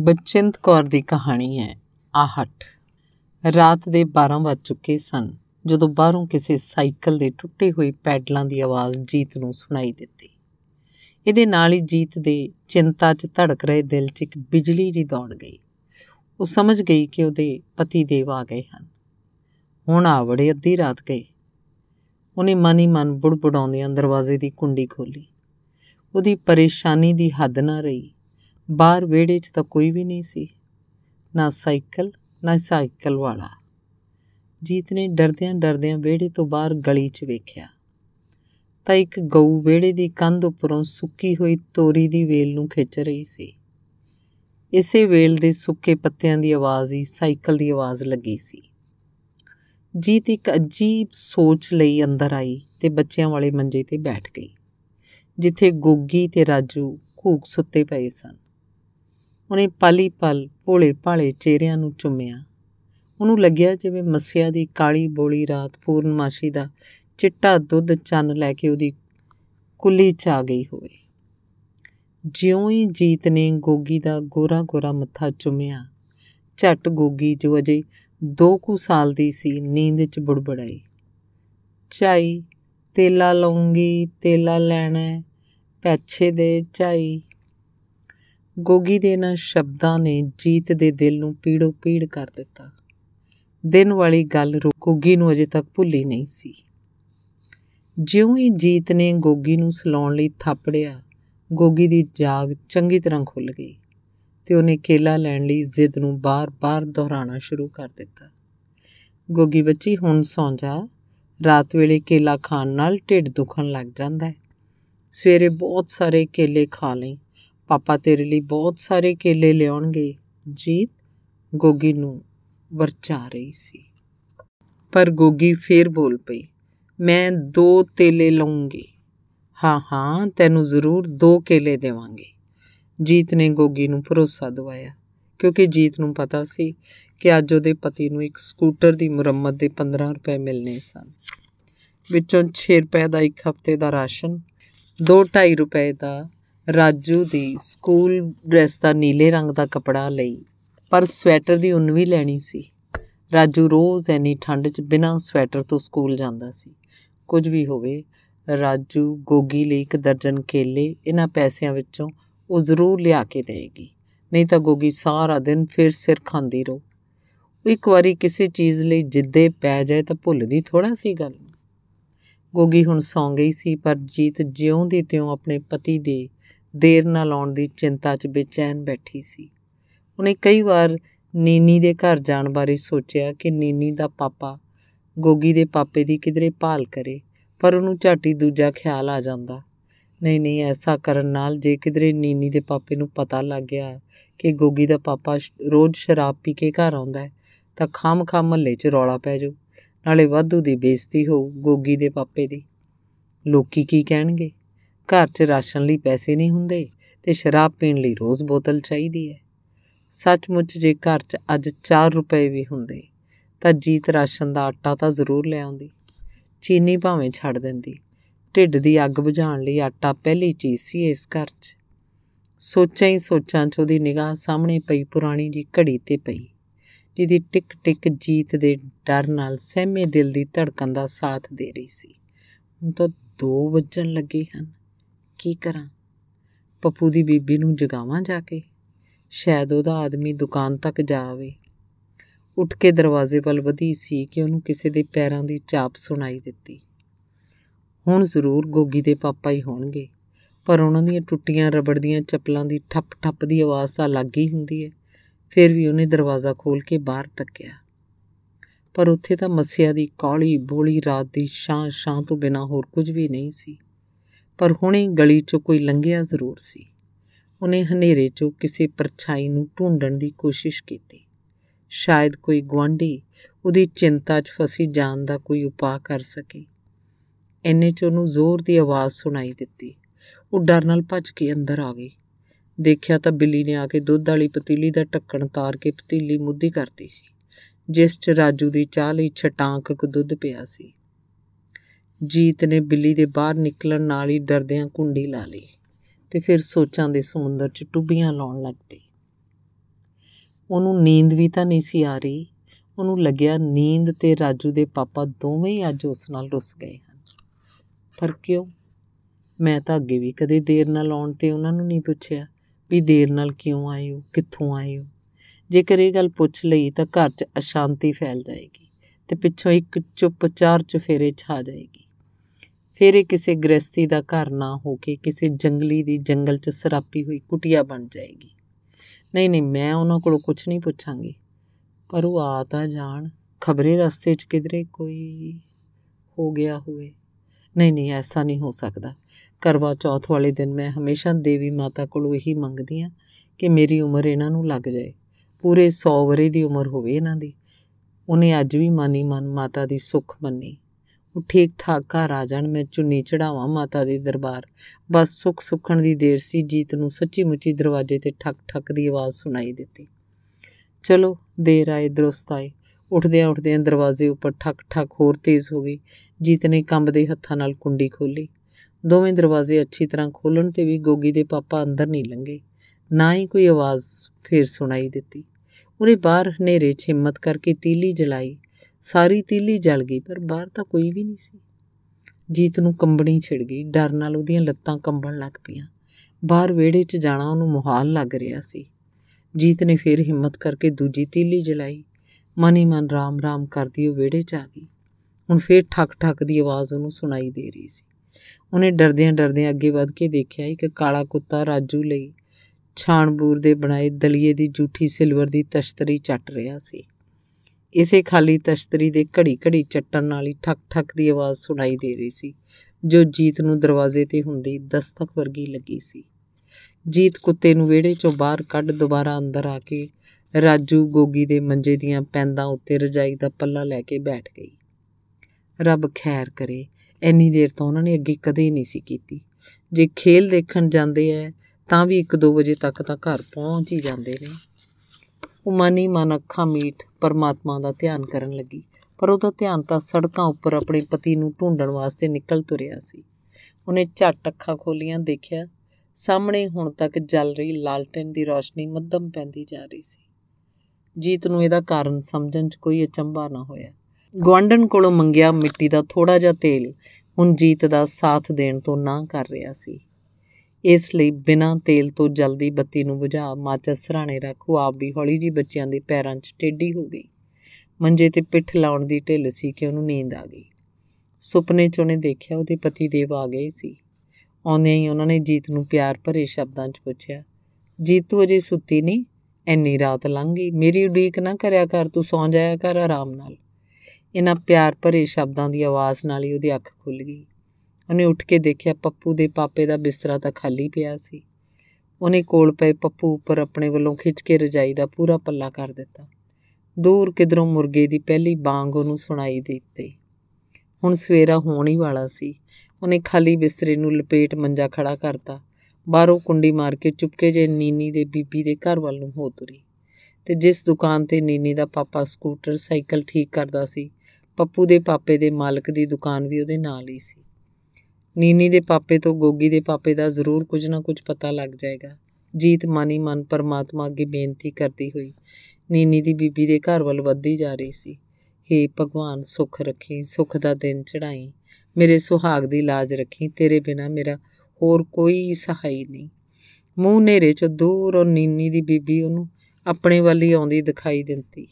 ਬਚਿੰਤ ਕੌਰ ਦੀ ਕਹਾਣੀ ਹੈ ਆਹਟ ਰਾਤ ਦੇ 12 ਵੱਜ ਚੁੱਕੇ ਸਨ ਜਦੋਂ ਬਾਹਰੋਂ ਕਿਸੇ ਸਾਈਕਲ ਦੇ ਟੁੱਟੇ ਹੋਏ ਪੈਡਲਾਂ ਦੀ ਆਵਾਜ਼ ਜੀਤ ਨੂੰ ਸੁਣਾਈ ਦਿੱਤੀ ਇਹਦੇ ਨਾਲ ਹੀ ਜੀਤ ਦੇ ਚਿੰਤਾ 'ਚ ਧੜਕ ਰਹੇ ਦਿਲ 'ਚ ਇੱਕ ਬਿਜਲੀ ਜੀ ਦੌੜ ਗਈ ਉਹ ਸਮਝ ਗਈ ਕਿ ਉਹਦੇ ਪਤੀ ਦੇਵ ਆ ਗਏ ਹਨ ਹੁਣ ਆਵੜੇ ਅੱਧੀ ਰਾਤ ਗਏ ਉਹਨੇ ਮਨ ਹੀ ਮਨ ਬੁੜਬੁੜਾਉਂਦਿਆਂ ਦਰਵਾਜ਼ੇ ਦੀ ਕੁੰਡੀ ਖੋਲੀ ਉਹਦੀ ਪਰੇਸ਼ਾਨੀ ਦੀ ਹੱਦ ਨਾ ਰਹੀ ਬਾਹਰ ਵਿਹੜੇ 'ਚ ਤਾਂ ਕੋਈ ਵੀ ਨਹੀਂ ਸੀ ਨਾ ਸਾਈਕਲ ਨਾ ਸਾਈਕਲ ਵਾਲਾ ਜੀਤ ਨੇ ਡਰਦਿਆਂ ਡਰਦਿਆਂ ਵਿਹੜੇ ਤੋਂ ਬਾਹਰ ਗਲੀ 'ਚ ਵੇਖਿਆ ਤਾਂ ਇੱਕ ਗਊ ਵਿਹੜੇ ਦੀ ਕੰਧ ਉੱਪਰੋਂ ਸੁੱਕੀ ਹੋਈ ਤੋਰੀ ਦੀ ਵੇਲ ਨੂੰ ਖਿੱਚ ਰਹੀ ਸੀ ਇਸੇ ਵੇਲ ਦੇ ਸੁੱਕੇ ਪੱਤਿਆਂ ਦੀ ਆਵਾਜ਼ ਹੀ ਸਾਈਕਲ ਦੀ ਆਵਾਜ਼ ਲੱਗੀ ਸੀ ਜੀਤ ਇੱਕ ਅਜੀਬ ਸੋਚ ਲਈ ਅੰਦਰ ਆਈ ਤੇ ਬੱਚਿਆਂ ਵਾਲੇ ਮੰਜੇ ਤੇ ਬੈਠ ਗਈ ਜਿੱਥੇ ਗੋਗੀ ਤੇ ਰਾਜੂ ਖੂਕ ਸੁੱਤੇ ਪਏ ਸਨ ਉਹਨੇ ਪਾਲੀ ਪਲ ਭੋਲੇ ਭਾਲੇ ਚਿਹਰਿਆਂ ਨੂੰ ਚੁੰਮਿਆ ਉਹਨੂੰ ਲੱਗਿਆ ਜਿਵੇਂ ਮੱਸਿਆ ਦੀ ਕਾਲੀ ਬੋਲੀ ਰਾਤ ਪੂਰਨਮਾਸ਼ੀ ਦਾ ਚਿੱਟਾ ਦੁੱਧ ਚੰਨ ਲੈ ਕੇ ਉਹਦੀ ਕੁੱਲੀ ਚ ਆ ਗਈ ਹੋਵੇ ਜਿਉਂ ਹੀ ਜੀਤ ਨੇ ਗੋਗੀ ਦਾ ਗੋਰਾ ਗੋਰਾ ਮੱਥਾ ਚੁੰਮਿਆ ਛੱਟ ਗੋਗੀ ਜੋ ਅਜੇ 2 ਕੁ ਸਾਲ ਦੀ ਸੀ ਨੀਂਦ ਚ ਬੁੜਬੜਾਈ ਚਾਈ ਤੇਲਾ ਲਾਉਂਗੀ ਤੇਲਾ ਲੈਣਾ ਪੈਛੇ ਦੇ ਚਾਈ ਗੋਗੀ ਦੇ ਇਹਨਾਂ ਸ਼ਬਦਾਂ ਨੇ ਜੀਤ ਦੇ ਦਿਲ ਨੂੰ ਪੀੜੋ ਪੀੜ ਕਰ ਦਿੱਤਾ ਦਿਨ ਵਾਲੀ ਗੱਲ ਗੋਗੀ ਨੂੰ ਅਜੇ ਤੱਕ ਭੁੱਲੀ ਨਹੀਂ ਸੀ ਜਿਉਂ ਹੀ ਜੀਤ ਨੇ ਗੋਗੀ ਨੂੰ ਸਲਾਉਣ ਲਈ ਥਾਪੜਿਆ ਗੋਗੀ ਦੀ ਜਾਗ ਚੰਗੀ ਤਰ੍ਹਾਂ ਖੁੱਲ ਗਈ ਤੇ ਉਹਨੇ ਕੇਲਾ ਲੈਣ ਲਈ ਜ਼ਿੱਦ ਨੂੰ ਬਾਰ-ਬਾਰ ਦੁਹਰਾਉਣਾ ਸ਼ੁਰੂ ਕਰ ਦਿੱਤਾ ਗੋਗੀ ਬੱਚੀ ਹੁਣ ਸੌਂ ਜਾ ਰਾਤ ਵੇਲੇ ਕੇਲਾ ਖਾਣ ਨਾਲ ਢਿੱਡ ਦੁਖਣ ਲੱਗ ਜਾਂਦਾ ਹੈ ਸਵੇਰੇ ਬਹੁਤ ਸਾਰੇ ਕੇਲੇ ਖਾ ਲਈ ਪਾਪਾ ਤੇਰੇ ਲਈ ਬਹੁਤ ਸਾਰੇ ਕੇਲੇ ਲਿਆਉਣਗੇ ਜੀਤ ਗੋਗੀ ਨੂੰ ਵਰਚਾ ਰਹੀ ਸੀ ਪਰ ਗੋਗੀ ਫੇਰ ਬੋਲ ਪਈ ਮੈਂ ਦੋ ਤੇਲੇ ਲਵਾਂਗੀ ਹਾਂ ਹਾਂ ਤੈਨੂੰ ਜ਼ਰੂਰ ਦੋ ਕੇਲੇ ਦੇਵਾਂਗੇ ਜੀਤ ਨੇ ਗੋਗੀ ਨੂੰ ਭਰੋਸਾ ਦਵਾਇਆ ਕਿਉਂਕਿ ਜੀਤ ਨੂੰ ਪਤਾ ਸੀ ਕਿ ਅੱਜ ਉਹਦੇ ਪਤੀ ਨੂੰ ਇੱਕ ਸਕੂਟਰ ਦੀ ਮੁਰੰਮਤ ਦੇ 15 ਰੁਪਏ ਮਿਲਨੇ ਸਨ ਵਿੱਚੋਂ 6 ਰੁਪਏ ਦਾ ਇੱਕ ਹਫਤੇ ਦਾ ਰਾਸ਼ਨ 2.5 ਰੁਪਏ ਦਾ ਰਾਜੂ ਦੀ ਸਕੂਲ ਡਰੈਸ ਦਾ ਨੀਲੇ ਰੰਗ ਦਾ ਕਪੜਾ ਲਈ ਪਰ ਸਵੈਟਰ ਦੀ ਉਨ ਵੀ ਲੈਣੀ ਸੀ ਰਾਜੂ ਰੋਜ਼ ਐਨੀ ਠੰਡ 'ਚ ਬਿਨਾਂ ਸਵੈਟਰ ਤੋਂ ਸਕੂਲ ਜਾਂਦਾ ਸੀ ਕੁਝ ਵੀ ਹੋਵੇ ਰਾਜੂ ਗੋਗੀ ਲਈ ਇੱਕ ਦਰਜਨ ਕੇਲੇ ਇਹਨਾਂ ਪੈਸਿਆਂ ਵਿੱਚੋਂ ਉਹ ਜ਼ਰੂਰ ਲਿਆ ਕੇ ਦੇਗੀ ਨਹੀਂ ਤਾਂ ਗੋਗੀ ਸਾਰਾ ਦਿਨ ਫਿਰ ਸਿਰ ਖਾਂਦੀ ਰਹੂ ਇੱਕ ਵਾਰੀ ਕਿਸੇ ਚੀਜ਼ ਲਈ ਜਿੱਦੇ ਪੈ ਜਾਏ ਤਾਂ ਭੁੱਲਦੀ ਥੋੜਾ ਸੀ ਗੱਲ ਗੋਗੀ ਹੁਣ ਸੌਂ ਗਈ ਸੀ ਪਰ ਜੀਤ ਜਿਉਂ ਦੀ ਤਿਉਂ ਆਪਣੇ ਪਤੀ ਦੇ ਦੇਰ ਨਾਲ ਆਉਣ ਦੀ ਚਿੰਤਾ 'ਚ ਬੇਚੈਨ ਬੈਠੀ ਸੀ ਉਹਨੇ ਕਈ ਵਾਰ ਨੀਨੀ ਦੇ ਘਰ ਜਾਣ ਬਾਰੇ ਸੋਚਿਆ ਕਿ ਨੀਨੀ ਦਾ ਪਾਪਾ ਗੋਗੀ ਦੇ ਪਾਪੇ ਦੀ ਕਿਧਰੇ ਭਾਲ ਕਰੇ ਪਰ ਉਹਨੂੰ ਝਾਟੀ ਦੂਜਾ ਖਿਆਲ ਆ ਜਾਂਦਾ ਨਹੀਂ ਨਹੀਂ ਐਸਾ ਕਰਨ ਨਾਲ ਜੇ ਕਿਧਰੇ ਨੀਨੀ ਦੇ ਪਾਪੇ ਨੂੰ ਪਤਾ ਲੱਗ ਗਿਆ ਕਿ ਗੋਗੀ ਦਾ ਪਾਪਾ ਰੋਜ਼ ਸ਼ਰਾਬ ਪੀ ਕੇ ਘਰ ਆਉਂਦਾ ਤਾਂ ਖਾਮ ਖਾਮ ਮੱਲੇ 'ਚ ਰੌਲਾ ਪੈ ਜਾਊ ਨਾਲੇ ਵਾਧੂ ਦੀ ਬੇਇੱਜ਼ਤੀ ਹੋਊ ਗੋਗੀ ਦੇ ਪਾਪੇ ਦੀ ਲੋਕੀ ਕੀ ਕਹਿਣਗੇ ਘਰ 'ਚ ਰਾਸ਼ਨ ਲਈ ਪੈਸੇ ਨਹੀਂ ਹੁੰਦੇ ਤੇ ਸ਼ਰਾਬ ਪੀਣ ਲਈ ਰੋਜ਼ ਬੋਤਲ ਚਾਹੀਦੀ ਹੈ ਸੱਚਮੁੱਚ ਜੇ ਘਰ 'ਚ ਅੱਜ 4 ਰੁਪਏ ਵੀ ਹੁੰਦੇ ਤਾਂ ਜੀਤ ਰਾਸ਼ਨ ਦਾ ਆਟਾ ਤਾਂ ਜ਼ਰੂਰ ਲੈ ਆਉਂਦੀ ਚੀਨੀ ਭਾਵੇਂ ਛੱਡ ਦਿੰਦੀ ਢਿੱਡ ਦੀ ਅੱਗ ਬੁਝਾਉਣ ਲਈ ਆਟਾ ਪਹਿਲੀ ਚੀਜ਼ ਸੀ ਇਸ ਘਰ 'ਚ ਸੋਚਾਂ ਹੀ ਸੋਚਾਂ 'ਚ ਉਹਦੀ ਨਿਗਾਹ ਸਾਹਮਣੇ ਪਈ ਪੁਰਾਣੀ ਜੀ ਘੜੀ ਤੇ ਪਈ ਜਿਹਦੀ ਟਿਕ ਟਿਕ ਜੀਤ ਦੇ ਡਰ ਨਾਲ ਸਹਿਮੇ ਦਿਲ ਦੀ ਧੜਕਣ ਦਾ ਸਾਥ ਦੇ ਰਹੀ ਸੀ ਹੁਣ ਤਾਂ 2 ਵੱਜਣ ਲੱਗੇ ਹਨ ਕੀ ਕਰਾਂ ਪੱਪੂ ਦੀ ਬੀਬੀ ਨੂੰ ਜਗਾਵਾਂ ਜਾ ਕੇ ਸ਼ਾਇਦ ਉਹਦਾ ਆਦਮੀ ਦੁਕਾਨ ਤੱਕ ਜਾ ਆਵੇ ਉੱਠ ਕੇ ਦਰਵਾਜ਼ੇ ਵੱਲ ਵਧੀ ਸੀ ਕਿ ਉਹਨੂੰ ਕਿਸੇ ਦੇ ਪੈਰਾਂ ਦੀ ਚਾਪ ਸੁਣਾਈ ਦਿੱਤੀ ਹੁਣ ਜ਼ਰੂਰ ਗੋਗੀ ਦੇ ਪਾਪਾ ਹੀ ਹੋਣਗੇ ਪਰ ਉਹਨਾਂ ਦੀਆਂ ਟੁੱਟੀਆਂ ਰਬੜ ਦੀਆਂ ਚੱਪਲਾਂ ਦੀ ਠੱਪ-ਠੱਪ ਦੀ ਆਵਾਜ਼ ਤਾਂ ਲੱਗ ਹੀ ਹੁੰਦੀ ਹੈ ਫਿਰ ਵੀ ਉਹਨੇ ਦਰਵਾਜ਼ਾ ਖੋਲ ਕੇ ਬਾਹਰ ਤੱਕਿਆ ਪਰ ਉੱਥੇ ਤਾਂ ਮੱਸਿਆ ਦੀ ਕਾਲੀ ਬੋਲੀ ਰਾਤ ਦੀ ਸ਼ਾਂ ਸ਼ਾਂ ਤੋਂ ਬਿਨਾ ਹੋਰ ਕੁਝ ਵੀ ਨਹੀਂ ਸੀ ਪਰ ਹੁਣੇ ਗਲੀ 'ਚੋਂ ਕੋਈ ਲੰਘਿਆ ਜ਼ਰੂਰ ਸੀ ਉਹਨੇ ਹਨੇਰੇ 'ਚੋਂ ਕਿਸੇ ਪਰਛਾਈ ਨੂੰ ਢੂੰਡਣ ਦੀ ਕੋਸ਼ਿਸ਼ ਕੀਤੀ ਸ਼ਾਇਦ ਕੋਈ ਗਵਾਂਢੀ ਉਹਦੀ ਚਿੰਤਾ 'ਚ ਫਸੀ ਜਾਨ ਦਾ ਕੋਈ ਉਪਾਅ ਕਰ ਸਕੇ ਐਨੇ 'ਚ ਉਹਨੂੰ ਜ਼ੋਰ ਦੀ ਆਵਾਜ਼ ਸੁਣਾਈ ਦਿੱਤੀ ਉਹ ਡਰ ਨਾਲ ਭੱਜ ਕੇ ਅੰਦਰ ਆ ਗਈ ਦੇਖਿਆ ਤਾਂ ਬਿੱਲੀ ਨੇ ਆ ਕੇ ਦੁੱਧ ਵਾਲੀ ਪਤੀਲੀ ਦਾ ਟੱਕਣ ਤਾਰ ਕੇ ਪਤੀਲੀ ਮੁੱਧੀ ਕਰਤੀ ਸੀ ਜਿਸ 'ਚ ਰਾਜੂ ਦੀ ਚਾਹ ਲਈ ਛਟਾਂਕ ਕੁ ਦੁੱਧ ਪਿਆ ਸੀ ਜੀਤ ਨੇ ਬਿੱਲੀ ਦੇ ਬਾਹਰ ਨਿਕਲਣ ਨਾਲ ਹੀ ਡਰਦਿਆਂ ਕੁੰਡੀ ਲਾ ਲਈ ਤੇ ਫਿਰ ਸੋਚਾਂ ਦੇ ਸਮੁੰਦਰ 'ਚ ਟੁੱਬੀਆਂ ਲਾਉਣ ਲੱਗ ਪਈ ਉਹਨੂੰ ਨੀਂਦ ਵੀ ਤਾਂ ਨਹੀਂ ਸੀ ਆ ਰਹੀ ਉਹਨੂੰ ਲੱਗਿਆ ਨੀਂਦ ਤੇ ਰਾਜੂ ਦੇ ਪਾਪਾ ਦੋਵੇਂ ਹੀ ਅੱਜ ਉਸ ਨਾਲ ਰੁੱਸ ਗਏ ਹਨ ਪਰ ਕਿਉਂ ਮੈਂ ਤਾਂ ਅੱਗੇ ਵੀ ਕਦੇ ਦੇਰ ਨਾਲ ਆਉਣ ਤੇ ਉਹਨਾਂ ਨੂੰ ਨਹੀਂ ਪੁੱਛਿਆ ਵੀ ਦੇਰ ਨਾਲ ਕਿਉਂ ਆਏ ਹੋ ਕਿੱਥੋਂ ਆਏ ਹੋ ਜੇਕਰ ਇਹ ਗੱਲ ਪੁੱਛ ਲਈ ਤਾਂ ਘਰ 'ਚ ਅਸ਼ਾਂਤੀ ਫੈਲ ਜਾਏਗੀ ਤੇ ਪਿੱਛੋਂ ਇੱਕ ਚੁੱਪਚਾਰ ਚਫੇਰੇ ਛਾ ਜਾਏਗੀ ਫਿਰ ਇਹ ਕਿਸੇ ਗ੍ਰਸਤੀ ਦਾ ਘਰ ਨਾ ਹੋ ਕੇ ਕਿਸੇ ਜੰਗਲੀ ਦੀ ਜੰਗਲ 'ਚ ਸਰਾਪੀ ਹੋਈ ਕੁਟਿਆ ਬਣ ਜਾਏਗੀ ਨਹੀਂ ਨਹੀਂ ਮੈਂ ਉਹਨਾਂ ਕੋਲੋਂ ਕੁਝ ਨਹੀਂ ਪੁੱਛਾਂਗੀ ਪਰ ਉਹ ਆ ਤਾਂ ਜਾਣ ਖਬਰੇ ਰਸਤੇ 'ਚ ਕਿਧਰੇ ਕੋਈ ਹੋ ਗਿਆ ਹੋਵੇ ਨਹੀਂ ਨਹੀਂ ਐਸਾ ਨਹੀਂ ਹੋ ਸਕਦਾ ਕਰਵਾ ਚੌਥ ਵਾਲੇ ਦਿਨ ਮੈਂ ਹਮੇਸ਼ਾ ਦੇਵੀ ਮਾਤਾ ਕੋਲੋਂ ਇਹੀ ਮੰਗਦੀ ਆ ਕਿ ਮੇਰੀ ਉਮਰ ਇਹਨਾਂ ਨੂੰ ਲੱਗ ਜਾਏ ਪੂਰੇ 100 ਵਰੇ ਦੀ ਉਮਰ ਹੋਵੇ ਇਹਨਾਂ ਦੀ ਉਹਨੇ ਅੱਜ ਵੀ ਮਾਨੀ ਮਨ ਮਾਤਾ ਦੀ ਸੁੱਖ ਮੰਨੀ ਉਹ ਠੀਕ ਠਾਕ ਘਰ ਆ ਜਾਣ ਮੈਂ ਚੁੰਨੀ ਚੜਾਵਾਂ ਮਾਤਾ ਦੇ ਦਰਬਾਰ ਬਸ ਸੁਖ ਸੁੱਖਣ ਦੀ ਦੇਰ ਸੀ ਜੀਤ ਨੂੰ ਸੱਚੀ ਮੁੱਚੀ ਦਰਵਾਜ਼ੇ ਤੇ ਠਕ ਠਕ ਦੀ ਆਵਾਜ਼ ਸੁਣਾਈ ਦਿੱਤੀ ਚਲੋ ਦੇਰ ਆਏ ਦਰੁਸਤ ਆਏ ਉੱਠਦੇ ਉੱਠਦੇ ਦਰਵਾਜ਼ੇ ਉੱਪਰ ਠਕ ਠਕ ਹੋਰ ਤੇਜ਼ ਹੋ ਗਈ ਜੀਤ ਨੇ ਕੰਬਦੇ ਹੱਥਾਂ ਨਾਲ ਕੁੰਡੀ ਖੋਲੀ ਦੋਵੇਂ ਦਰਵਾਜ਼ੇ ਅੱਛੀ ਤਰ੍ਹਾਂ ਖੋਲਣ ਤੇ ਵੀ ਗੋਗੀ ਦੇ ਪਾਪਾ ਅੰਦਰ ਨਹੀਂ ਲੰਗੇ ਨਾ ਹੀ ਕੋਈ ਆਵਾਜ਼ ਫੇਰ ਸੁਣਾਈ ਦਿੱਤੀ ਉਹਨੇ ਬਾਹਰ ਹਨੇਰੇ 'ਚ ਹਿੰਮਤ ਕਰਕੇ ਤੀਲੀ ਜਲਾਈ ਸਾਰੀ ਤੀਲੀ ਜਲ ਗਈ ਪਰ ਬਾਹਰ ਤਾਂ ਕੋਈ ਵੀ ਨਹੀਂ ਸੀ ਜੀਤ ਨੂੰ ਕੰਬਣੀ ਛਿੜ ਗਈ ਡਰ ਨਾਲ ਉਹਦੀਆਂ ਲੱਤਾਂ ਕੰਬਣ ਲੱਗ ਪਈਆਂ ਬਾਹਰ ਵਿਹੜੇ 'ਚ ਜਾਣਾ ਉਹਨੂੰ ਮੁਹਾਲ ਲੱਗ ਰਿਹਾ ਸੀ ਜੀਤ ਨੇ ਫੇਰ ਹਿੰਮਤ ਕਰਕੇ ਦੂਜੀ ਤੀਲੀ ਜਲਾਈ ਮਨੀ ਮਨ ਰਾਮ ਰਾਮ ਕਰਦੀ ਉਹ ਵਿਹੜੇ 'ਚ ਆ ਗਈ ਹੁਣ ਫੇਰ ਠਕ ਠਕ ਦੀ ਆਵਾਜ਼ ਉਹਨੂੰ ਸੁਣਾਈ ਦੇ ਰਹੀ ਸੀ ਉਹਨੇ ਡਰਦਿਆਂ ਡਰਦਿਆਂ ਅੱਗੇ ਵੱਧ ਕੇ ਦੇਖਿਆ ਇੱਕ ਕਾਲਾ ਕੁੱਤਾ ਰਾਜੂ ਲਈ ਛਾਣਬੂਰ ਦੇ ਬਣਾਏ ਦਲੀਏ ਦੀ ਜੂਠੀ ਸਿਲਵਰ ਦੀ ਤਸ਼ਤਰੀ ਚੱਟ ਰਿਹਾ ਸੀ ਇਸੇ ਖਾਲੀ ਤਸ਼ਤਰੀ ਦੇ ਘੜੀ-ਘੜੀ ਚੱਟਣ ਵਾਲੀ ਠਕ-ਠਕ ਦੀ ਆਵਾਜ਼ ਸੁਣਾਈ ਦੇ ਰਹੀ ਸੀ ਜੋ ਜੀਤ ਨੂੰ ਦਰਵਾਜ਼ੇ ਤੇ ਹੁੰਦੀ ਦਸਤਕ ਵਰਗੀ ਲੱਗੀ ਸੀ ਜੀਤ ਕੁੱਤੇ ਨੂੰ ਵਿਹੜੇ ਚੋਂ ਬਾਹਰ ਕੱਢ ਦੁਬਾਰਾ ਅੰਦਰ ਆ ਕੇ ਰਾਜੂ ਗੋਗੀ ਦੇ ਮੰਜੇ ਦੀਆਂ ਪੈਂਦਾ ਉੱਤੇ ਰਜਾਈ ਦਾ ਪੱਲਾ ਲੈ ਕੇ ਬੈਠ ਗਈ ਰੱਬ ਖੈਰ ਕਰੇ ਇੰਨੀ ਦੇਰ ਤੋਂ ਉਹਨਾਂ ਨੇ ਅੱਗੇ ਕਦੇ ਨਹੀਂ ਸੀ ਕੀਤੀ ਜੇ ਖੇਲ ਦੇਖਣ ਜਾਂਦੇ ਐ ਤਾਂ ਵੀ 1-2 ਵਜੇ ਤੱਕ ਤਾਂ ਘਰ ਪਹੁੰਚ ਹੀ ਜਾਂਦੇ ਨੇ ਉਹ ਮਨ ਹੀ ਮਨ ਅੱਖਾਂ ਮੀਟ ਪਰਮਾਤਮਾ ਦਾ ਧਿਆਨ ਕਰਨ ਲੱਗੀ ਪਰ ਉਹਦਾ ਧਿਆਨ ਤਾਂ ਸੜਕਾਂ ਉੱਪਰ ਆਪਣੇ ਪਤੀ ਨੂੰ ਢੂੰਡਣ ਵਾਸਤੇ ਨਿਕਲ ਤੁਰਿਆ ਸੀ ਉਹਨੇ ਝਟ ਅੱਖਾਂ ਖੋਲੀਆਂ ਦੇਖਿਆ ਸਾਹਮਣੇ ਹੁਣ ਤੱਕ ਜਲ ਰਹੀ ਲਾਲਟਨ ਦੀ ਰੋਸ਼ਨੀ ਮੱਧਮ ਪੈਂਦੀ ਜਾ ਰਹੀ ਸੀ ਜੀਤ ਨੂੰ ਇਹਦਾ ਕਾਰਨ ਸਮਝਣ 'ਚ ਕੋਈ ਅਚੰਭਾ ਨਾ ਹੋਇਆ ਗਵਾਂਡਨ ਕੋਲੋਂ ਮੰਗਿਆ ਮਿੱਟੀ ਦਾ ਥੋੜਾ ਜਿਹਾ ਤੇਲ ਹੁਣ ਜੀਤ ਦਾ ਸਾਥ ਦੇਣ ਤੋਂ ਨਾ ਕਰ ਰਿਹਾ ਸੀ ਇਸ ਲਈ ਬਿਨਾਂ ਤੇਲ ਤੋਂ ਜਲਦੀ ਬੱਤੀ ਨੂੰ ਬੁਝਾ ਮਾਚਸ ਸਰਾਣੇ ਰੱਖੋ ਆਪ ਵੀ ਹੌਲੀ ਜੀ ਬੱਚਿਆਂ ਦੇ ਪੈਰਾਂ 'ਚ ਟੇਢੀ ਹੋ ਗਈ ਮੰਜੇ ਤੇ ਪਿੱਠ ਲਾਉਣ ਦੀ ਢਿੱਲ ਸੀ ਕਿ ਉਹਨੂੰ ਨੀਂਦ ਆ ਗਈ ਸੁਪਨੇ 'ਚ ਉਹਨੇ ਦੇਖਿਆ ਉਹਦੇ ਪਤੀ ਦੇਵ ਆ ਗਏ ਸੀ ਆਉਂਦੇ ਹੀ ਉਹਨਾਂ ਨੇ ਜੀਤ ਨੂੰ ਪਿਆਰ ਭਰੇ ਸ਼ਬਦਾਂ 'ਚ ਪੁੱਛਿਆ ਜੀਤ ਤੂੰ ਅਜੇ ਸੁੱਤੀ ਨਹੀਂ ਐਨੀ ਰਾਤ ਲੰਘ ਗਈ ਮੇਰੀ ਉਡੀਕ ਨਾ ਕਰਿਆ ਕਰ ਤੂੰ ਸੌਂ ਜਾਇਆ ਕਰ ਆਰਾਮ ਨਾਲ ਇਹਨਾਂ ਪਿਆਰ ਭਰੇ ਸ਼ਬਦਾਂ ਦੀ ਆਵਾਜ਼ ਨਾਲ ਹੀ ਉਹਦੀ ਅੱਖ ਖੁੱਲ ਗਈ ਉਹਨੇ ਉੱਠ ਕੇ ਦੇਖਿਆ ਪੱਪੂ ਦੇ ਪਾਪੇ ਦਾ ਬਿਸਤਰਾ ਤਾਂ ਖਾਲੀ ਪਿਆ ਸੀ ਉਹਨੇ ਕੋਲ ਪਏ ਪੱਪੂ ਉੱਪਰ ਆਪਣੇ ਵੱਲੋਂ ਖਿੱਚ ਕੇ ਰਜਾਈ ਦਾ ਪੂਰਾ ਪੱਲਾ ਕਰ ਦਿੱਤਾ ਦੂਰ ਕਿਧਰੋਂ ਮੁਰਗੇ ਦੀ ਪਹਿਲੀ ਬਾਂਗ ਉਹਨੂੰ ਸੁਣਾਈ ਦਿੱਤੀ ਹੁਣ ਸਵੇਰਾ ਹੋਣ ਹੀ ਵਾਲਾ ਸੀ ਉਹਨੇ ਖਾਲੀ ਬਿਸਤਰੇ ਨੂੰ ਲਪੇਟ ਮੰਜਾ ਖੜਾ ਕਰਤਾ ਬਾਹਰੋਂ ਕੁੰਡੀ ਮਾਰ ਕੇ ਚੁੱਪਕੇ ਜੇ ਨੀਨੀ ਦੇ ਬੀਬੀ ਦੇ ਘਰ ਵੱਲ ਨੂੰ ਹੋ ਤੁਰੀ ਤੇ ਜਿਸ ਦੁਕਾਨ ਤੇ ਨੀਨੀ ਦਾ ਪਾਪਾ ਸਕੂਟਰ ਸਾਈਕਲ ਠੀਕ ਕਰਦਾ ਸੀ ਪੱਪੂ ਦੇ ਪਾਪੇ ਦੇ ਮਾਲਕ ਦੀ ਦੁਕਾਨ ਵੀ ਉਹਦੇ ਨਾਲ ਹੀ ਸੀ ਨੀਨੀ ਦੇ ਪਾਪੇ ਤੋਂ ਗੋਗੀ ਦੇ ਪਾਪੇ ਦਾ ਜ਼ਰੂਰ ਕੁਝ ਨਾ ਕੁਝ ਪਤਾ ਲੱਗ ਜਾਏਗਾ ਜੀਤ ਮਾਨੀ ਮਨ ਪਰਮਾਤਮਾ ਅੱਗੇ ਬੇਨਤੀ ਕਰਦੀ ਹੋਈ ਨੀਨੀ ਦੀ ਬੀਬੀ ਦੇ ਘਰ ਵੱਲ ਵੱਧਦੀ ਜਾ ਰਹੀ ਸੀ हे ਭਗਵਾਨ ਸੁਖ ਰੱਖੀ ਸੁਖ ਦਾ ਦਿਨ ਚੜਾਈ ਮੇਰੇ ਸੁਹਾਗ ਦੀ लाज ਰੱਖੀ ਤੇਰੇ ਬਿਨਾ ਮੇਰਾ ਹੋਰ ਕੋਈ ਸਹਾਈ ਨਹੀਂ ਮੂੰਹ ਨੇਰੇ ਚੋਂ ਦੂਰ ਉਹ ਨੀਨੀ ਦੀ ਬੀਬੀ ਉਹਨੂੰ ਆਪਣੇ ਵੱਲ ਹੀ ਆਉਂਦੀ ਦਿਖਾਈ ਦਿੰਦੀ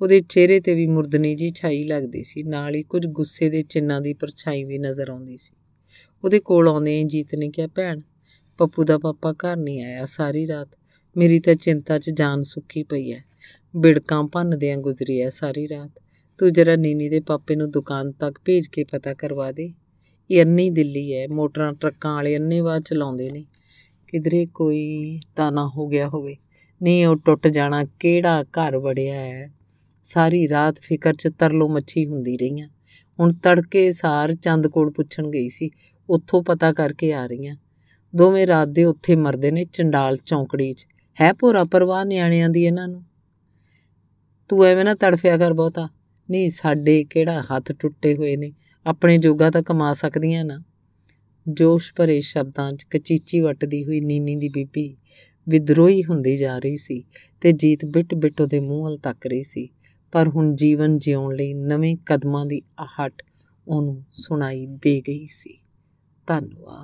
ਉਹਦੇ ਚਿਹਰੇ ਤੇ ਵੀ ਮੁਰਦਨੀ ਜੀ ਛਾਈ ਲੱਗਦੀ ਸੀ ਨਾਲ ਹੀ ਕੁਝ ਗੁੱਸੇ ਦੇ ਚਿੰਨਾਂ ਦੀ ਪਰਛਾਈ ਵੀ ਨਜ਼ਰ ਆਉਂਦੀ ਸੀ ਉਹਦੇ ਕੋਲ ਆਉਂਦੇ ਜੀਤ ਨੇ ਕਿਹਾ ਭੈਣ ਪੱਪੂ ਦਾ ਪਾਪਾ ਘਰ ਨਹੀਂ ਆਇਆ ਸਾਰੀ ਰਾਤ ਮੇਰੀ ਤਾਂ ਚਿੰਤਾ 'ਚ ਜਾਨ ਸੁੱਕੀ ਪਈ ਐ ਬਿੜਕਾਂ ਭੰਨਦੇ ਆ ਗੁਜ਼ਰੀ ਐ ਸਾਰੀ ਰਾਤ ਤੂੰ ਜਰਾ ਨੀਨੀ ਦੇ ਪਾਪੇ ਨੂੰ ਦੁਕਾਨ ਤੱਕ ਭੇਜ ਕੇ ਪਤਾ ਕਰਵਾ ਦੇ ਇਹ ਅੰਨੀ ਦਿੱਲੀ ਐ ਮੋਟਰਾਂ ਟਰੱਕਾਂ ਵਾਲੇ ਅੰਨੇ ਬਾਅਦ ਚਲਾਉਂਦੇ ਨੇ ਕਿਧਰੇ ਕੋਈ ਤਾਨਾ ਹੋ ਗਿਆ ਹੋਵੇ ਨਹੀਂ ਉਹ ਟੁੱਟ ਜਾਣਾ ਕਿਹੜਾ ਘਰ ਵੜਿਆ ਹੈ ਸਾਰੀ ਰਾਤ ਫਿਕਰ 'ਚ ਤਰਲੋ ਮੱਛੀ ਹੁੰਦੀ ਰਹੀਆਂ ਹੁਣ ਤੜਕੇ ਸਾਰ ਚੰਦ ਕੋਲ ਪੁੱਛਣ ਗਈ ਸੀ ਉੱਥੋਂ ਪਤਾ ਕਰਕੇ ਆ ਰਹੀ ਆਂ ਦੋਵੇਂ ਰਾਤ ਦੇ ਉੱਥੇ ਮਰਦੇ ਨੇ ਚੰਡਾਲ ਚੌਂਕੜੀ 'ਚ ਹੈ ਪੂਰਾ ਪਰਵਾਹ ਨਿਆਣਿਆਂ ਦੀ ਇਹਨਾਂ ਨੂੰ ਤੂੰ ਐਵੇਂ ਨਾ ਤੜਫਿਆ ਕਰ ਬਹੁਤਾ ਨਹੀਂ ਸਾਡੇ ਕਿਹੜਾ ਹੱਥ ਟੁੱਟੇ ਹੋਏ ਨੇ ਆਪਣੇ ਜੋਗਾ ਤਾਂ ਕਮਾ ਸਕਦੀਆਂ ਨਾ ਜੋਸ਼ ਭਰੇ ਸ਼ਬਦਾਂ 'ਚ ਕਚੀਚੀ ਵੱਟਦੀ ਹੋਈ ਨੀਨੀ ਦੀ ਬੀਬੀ ਵਿਦਰੋਹੀ ਹੁੰਦੀ ਜਾ ਰਹੀ ਸੀ ਤੇ ਜੀਤ ਬਿਟ ਬਿਟ ਉਹਦੇ ਮੂੰਹ ਹਲ ਤੱਕ ਰਹੀ ਸੀ ਪਰ ਹੁਣ ਜੀਵਨ ਜਿਉਣ ਲਈ ਨਵੇਂ ਕਦਮਾਂ ਦੀ ਆਹਟ ਉਹਨੂੰ ਸੁਣਾਈ ਦੇ ਗਈ ਸੀ 但我。